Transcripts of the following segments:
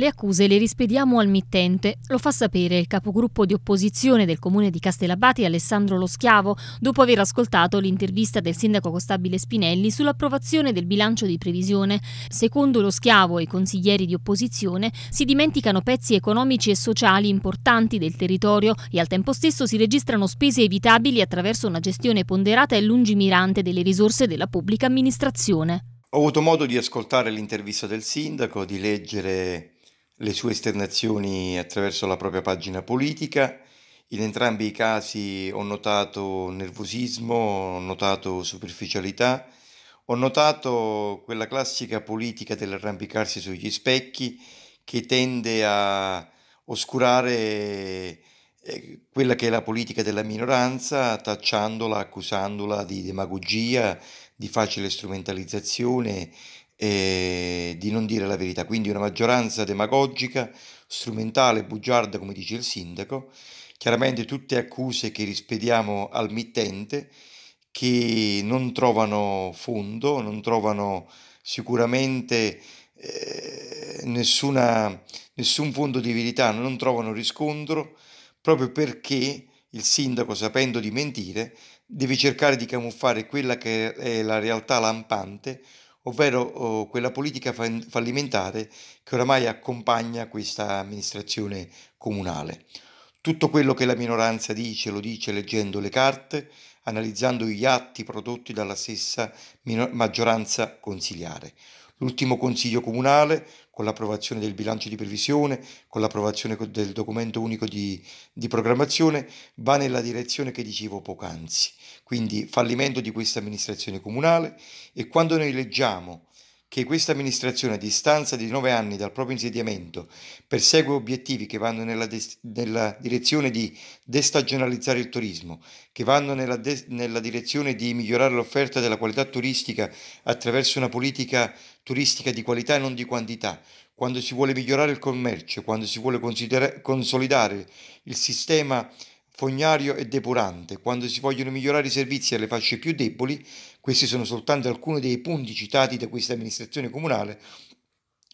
Le accuse le rispediamo al mittente, lo fa sapere il capogruppo di opposizione del comune di Castellabati Alessandro Lo Schiavo, dopo aver ascoltato l'intervista del sindaco Costabile Spinelli sull'approvazione del bilancio di previsione. Secondo Lo Schiavo e i consiglieri di opposizione si dimenticano pezzi economici e sociali importanti del territorio e al tempo stesso si registrano spese evitabili attraverso una gestione ponderata e lungimirante delle risorse della pubblica amministrazione. Ho avuto modo di ascoltare l'intervista del sindaco, di leggere le sue esternazioni attraverso la propria pagina politica. In entrambi i casi ho notato nervosismo, ho notato superficialità, ho notato quella classica politica dell'arrampicarsi sugli specchi che tende a oscurare eh, quella che è la politica della minoranza, tacciandola, accusandola di demagogia, di facile strumentalizzazione eh, di non dire la verità, quindi una maggioranza demagogica, strumentale, bugiarda, come dice il sindaco, chiaramente tutte accuse che rispediamo al mittente che non trovano fondo, non trovano sicuramente eh, nessuna, nessun fondo di verità, non trovano riscontro proprio perché il sindaco, sapendo di mentire, deve cercare di camuffare quella che è la realtà lampante ovvero oh, quella politica fallimentare che oramai accompagna questa amministrazione comunale. Tutto quello che la minoranza dice lo dice leggendo le carte, analizzando gli atti prodotti dalla stessa maggioranza consiliare. L'ultimo Consiglio Comunale, con l'approvazione del bilancio di previsione, con l'approvazione del documento unico di, di, programmazione, va nella direzione che dicevo poc'anzi. Quindi fallimento di questa amministrazione comunale e quando noi leggiamo che questa amministrazione, a distanza di nove anni dal proprio insediamento, persegue obiettivi che vanno nella, des- nella direzione di destagionalizzare il turismo, che vanno nella, de- nella direzione di migliorare l'offerta della qualità turistica attraverso una politica turistica di qualità e non di quantità, quando si vuole migliorare il commercio, quando si vuole consolidare il sistema fognario e depurante. Quando si vogliono migliorare i servizi alle fasce più deboli, questi sono soltanto alcuni dei punti citati da questa amministrazione comunale,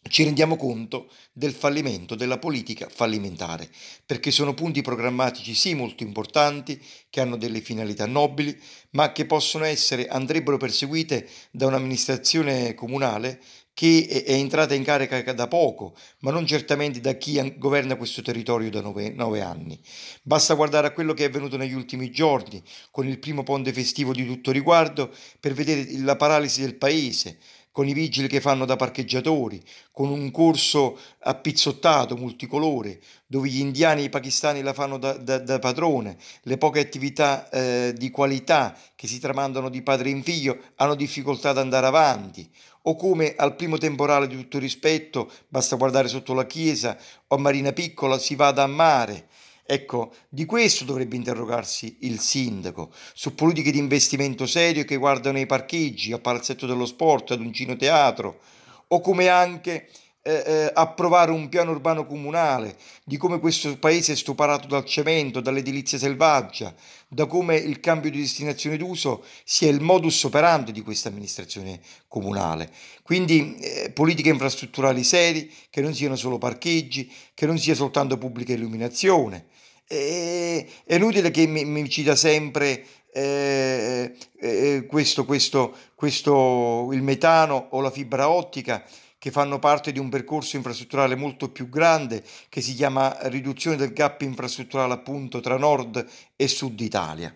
ci rendiamo conto del fallimento della politica fallimentare, perché sono punti programmatici sì molto importanti, che hanno delle finalità nobili, ma che possono essere, andrebbero perseguite da un'amministrazione comunale che è entrata in carica da poco, ma non certamente da chi governa questo territorio da nove, nove, anni. Basta guardare a quello che è avvenuto negli ultimi giorni, con il primo ponte festivo di tutto riguardo, per vedere la paralisi del paese, con i vigili che fanno da parcheggiatori, con un corso appizzottato, multicolore, dove gli indiani e i pakistani la fanno da, da, da padrone, le poche attività eh, di qualità che si tramandano di padre in figlio hanno difficoltà ad andare avanti o come al primo temporale di tutto rispetto, basta guardare sotto la chiesa, o a Marina Piccola si vada a mare. Ecco, di questo dovrebbe interrogarsi il sindaco, su politiche di investimento serio che guardano ai parcheggi, al palazzetto dello sport, ad un cino teatro, o come anche eh, eh, approvare un piano urbano comunale di come questo paese è stuparato dal cemento, dall'edilizia selvaggia, da come il cambio di destinazione d'uso sia il modus operandi di questa amministrazione comunale. Quindi eh, politiche infrastrutturali serie, che non siano solo parcheggi, che non sia soltanto pubblica illuminazione. E, è inutile che mi, mi cita sempre eh, eh, eh, questo, questo, questo, il metano o la fibra ottica che fanno parte di un percorso infrastrutturale molto più grande che si chiama riduzione del gap infrastrutturale appunto tra nord e sud Italia.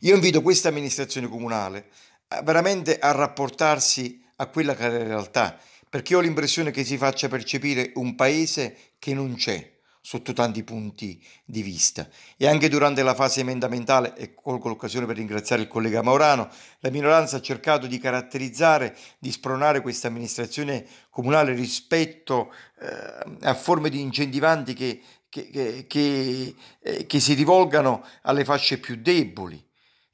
Io invito questa amministrazione comunale a eh, veramente a rapportarsi a quella che è la realtà, perché ho l'impressione che si faccia percepire un paese che non c'è sotto tanti punti di vista. E anche durante la fase emendamentale, e colgo l'occasione per ringraziare il collega Maurano, la minoranza ha cercato di caratterizzare, di spronare questa amministrazione comunale rispetto eh, a forme di incentivanti che, che, che, eh, che si rivolgano alle fasce più deboli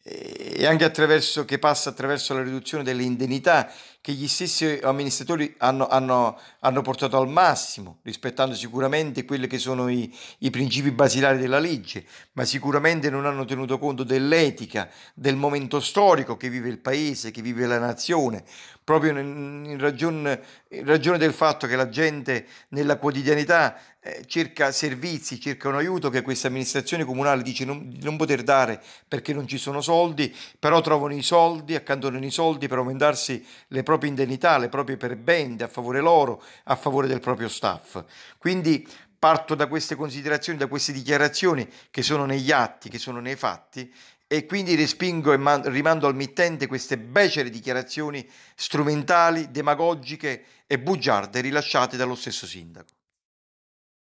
e anche attraverso, che passa attraverso la riduzione delle indennità che gli stessi amministratori hanno, hanno, hanno portato al massimo, rispettando sicuramente quelli che sono i, i principi basilari della legge, ma sicuramente non hanno tenuto conto dell'etica, del momento storico che vive il paese, che vive la nazione, proprio in ragione, in, ragione, del fatto che la gente nella quotidianità eh, cerca servizi, cerca un aiuto che questa amministrazione comunale dice non, di non poter dare perché non ci sono soldi, però trovano i soldi, accantonano i soldi per aumentarsi le proprie proprie indennità, le proprie perbende a favore loro, a favore del proprio staff. Quindi parto da queste considerazioni, da queste dichiarazioni che sono negli atti, che sono nei fatti e quindi respingo e man- rimando al mittente queste becere dichiarazioni strumentali, demagogiche e bugiarde rilasciate dallo stesso sindaco.